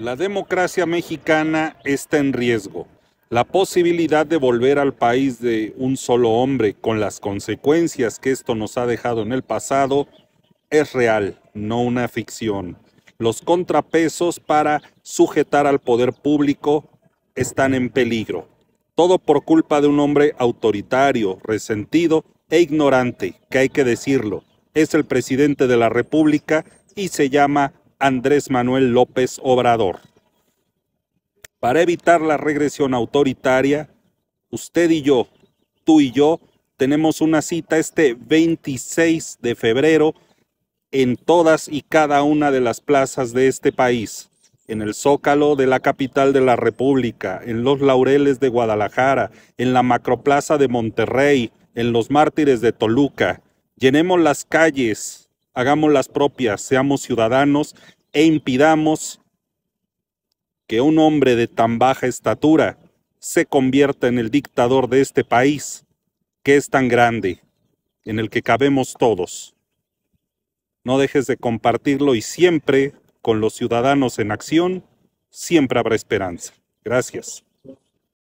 La democracia mexicana está en riesgo. La posibilidad de volver al país de un solo hombre con las consecuencias que esto nos ha dejado en el pasado es real, no una ficción. Los contrapesos para sujetar al poder público están en peligro. Todo por culpa de un hombre autoritario, resentido e ignorante, que hay que decirlo. Es el presidente de la República y se llama Andrés Manuel López Obrador. Para evitar la regresión autoritaria, usted y yo, tú y yo, tenemos una cita este 26 de febrero en todas y cada una de las plazas de este país, en el Zócalo de la capital de la República, en los Laureles de Guadalajara, en la Macroplaza de Monterrey, en los Mártires de Toluca. Llenemos las calles hagamos las propias, seamos ciudadanos e impidamos que un hombre de tan baja estatura se convierta en el dictador de este país, que es tan grande, en el que cabemos todos. No dejes de compartirlo y siempre, con los ciudadanos en acción, siempre habrá esperanza. Gracias.